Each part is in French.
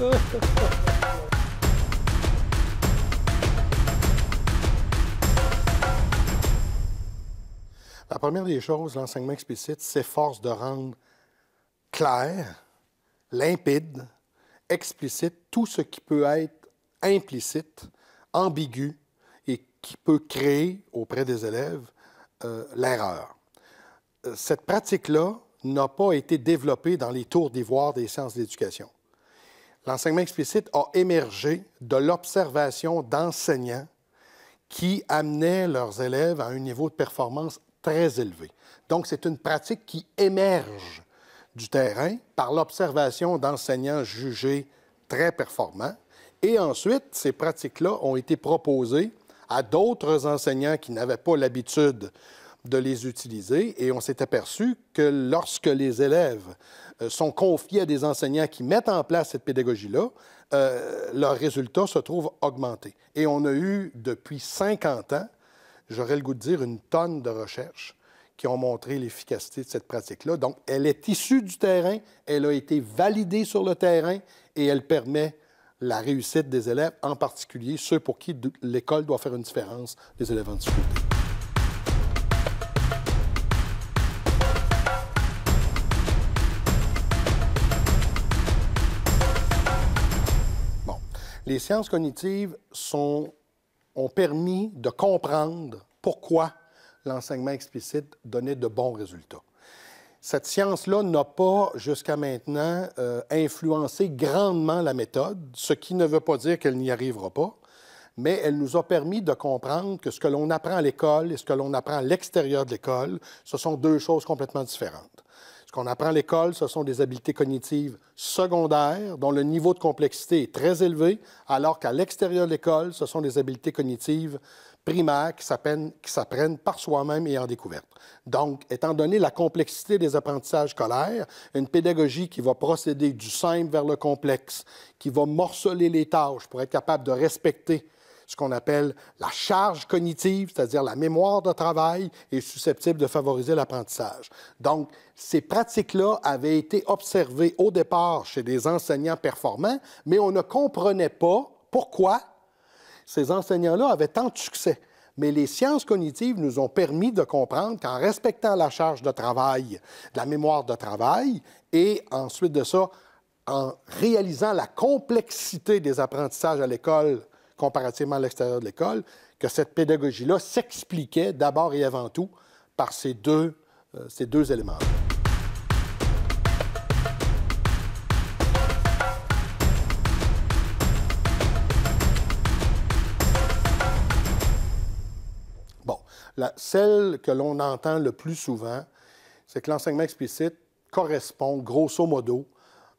La première des choses, l'enseignement explicite s'efforce de rendre clair, limpide, explicite tout ce qui peut être implicite, ambigu et qui peut créer auprès des élèves euh, l'erreur. Euh, cette pratique-là n'a pas été développée dans les tours d'ivoire des sciences d'éducation l'enseignement explicite a émergé de l'observation d'enseignants qui amenaient leurs élèves à un niveau de performance très élevé. Donc, c'est une pratique qui émerge du terrain par l'observation d'enseignants jugés très performants. Et ensuite, ces pratiques-là ont été proposées à d'autres enseignants qui n'avaient pas l'habitude de les utiliser. Et on s'est aperçu que lorsque les élèves euh, sont confiés à des enseignants qui mettent en place cette pédagogie-là, euh, leurs résultats se trouvent augmentés. Et on a eu, depuis 50 ans, j'aurais le goût de dire, une tonne de recherches qui ont montré l'efficacité de cette pratique-là. Donc, elle est issue du terrain, elle a été validée sur le terrain et elle permet la réussite des élèves, en particulier ceux pour qui l'école doit faire une différence, les élèves en difficulté. les sciences cognitives ont permis de comprendre pourquoi l'enseignement explicite donnait de bons résultats. Cette science-là n'a pas, jusqu'à maintenant, euh, influencé grandement la méthode, ce qui ne veut pas dire qu'elle n'y arrivera pas, mais elle nous a permis de comprendre que ce que l'on apprend à l'école et ce que l'on apprend à l'extérieur de l'école, ce sont deux choses complètement différentes. Ce qu'on apprend à l'école, ce sont des habiletés cognitives secondaires dont le niveau de complexité est très élevé, alors qu'à l'extérieur de l'école, ce sont des habiletés cognitives primaires qui s'apprennent par soi-même et en découverte. Donc, étant donné la complexité des apprentissages scolaires, une pédagogie qui va procéder du simple vers le complexe, qui va morceler les tâches pour être capable de respecter ce qu'on appelle la charge cognitive, c'est-à-dire la mémoire de travail, est susceptible de favoriser l'apprentissage. Donc, ces pratiques-là avaient été observées au départ chez des enseignants performants, mais on ne comprenait pas pourquoi ces enseignants-là avaient tant de succès. Mais les sciences cognitives nous ont permis de comprendre qu'en respectant la charge de travail, la mémoire de travail, et ensuite de ça, en réalisant la complexité des apprentissages à l'école comparativement à l'extérieur de l'école, que cette pédagogie-là s'expliquait d'abord et avant tout par ces deux, euh, ces deux éléments-là. Bon, la, celle que l'on entend le plus souvent, c'est que l'enseignement explicite correspond grosso modo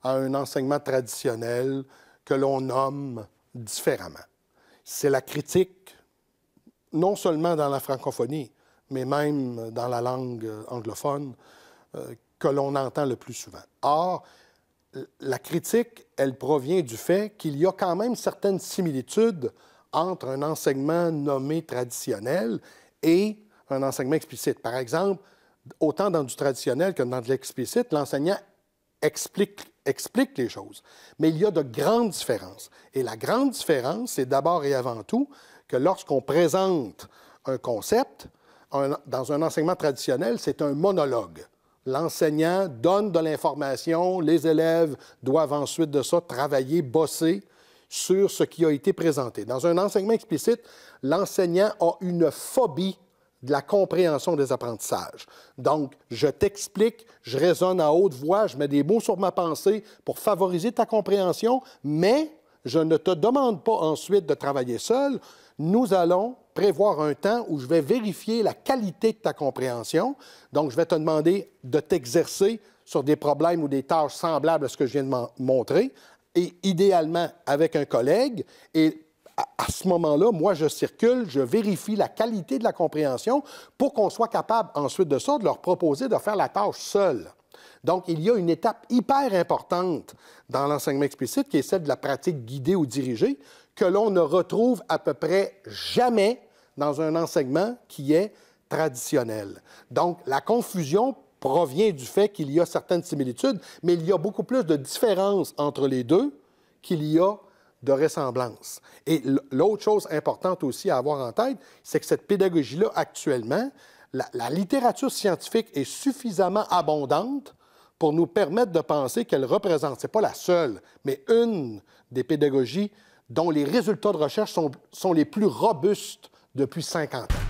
à un enseignement traditionnel que l'on nomme différemment c'est la critique, non seulement dans la francophonie, mais même dans la langue euh, anglophone, euh, que l'on entend le plus souvent. Or, la critique, elle provient du fait qu'il y a quand même certaines similitudes entre un enseignement nommé traditionnel et un enseignement explicite. Par exemple, autant dans du traditionnel que dans de l'explicite, l'enseignant explique explique les choses. Mais il y a de grandes différences. Et la grande différence, c'est d'abord et avant tout que lorsqu'on présente un concept, dans un enseignement traditionnel, c'est un monologue. L'enseignant donne de l'information, les élèves doivent ensuite de ça travailler, bosser sur ce qui a été présenté. Dans un enseignement explicite, l'enseignant a une phobie de la compréhension des apprentissages. Donc, je t'explique, je raisonne à haute voix, je mets des mots sur ma pensée pour favoriser ta compréhension, mais je ne te demande pas ensuite de travailler seul. Nous allons prévoir un temps où je vais vérifier la qualité de ta compréhension. Donc, je vais te demander de t'exercer sur des problèmes ou des tâches semblables à ce que je viens de montrer, et idéalement avec un collègue. Et à ce moment-là, moi, je circule, je vérifie la qualité de la compréhension pour qu'on soit capable ensuite de ça, de leur proposer de faire la tâche seule. Donc, il y a une étape hyper importante dans l'enseignement explicite qui est celle de la pratique guidée ou dirigée que l'on ne retrouve à peu près jamais dans un enseignement qui est traditionnel. Donc, la confusion provient du fait qu'il y a certaines similitudes, mais il y a beaucoup plus de différences entre les deux qu'il y a de ressemblance. Et l'autre chose importante aussi à avoir en tête, c'est que cette pédagogie-là, actuellement, la, littérature scientifique est suffisamment abondante pour nous permettre de penser qu'elle représente, c'est pas la seule, mais une des pédagogies dont les résultats de recherche sont, sont les plus robustes depuis 50 ans.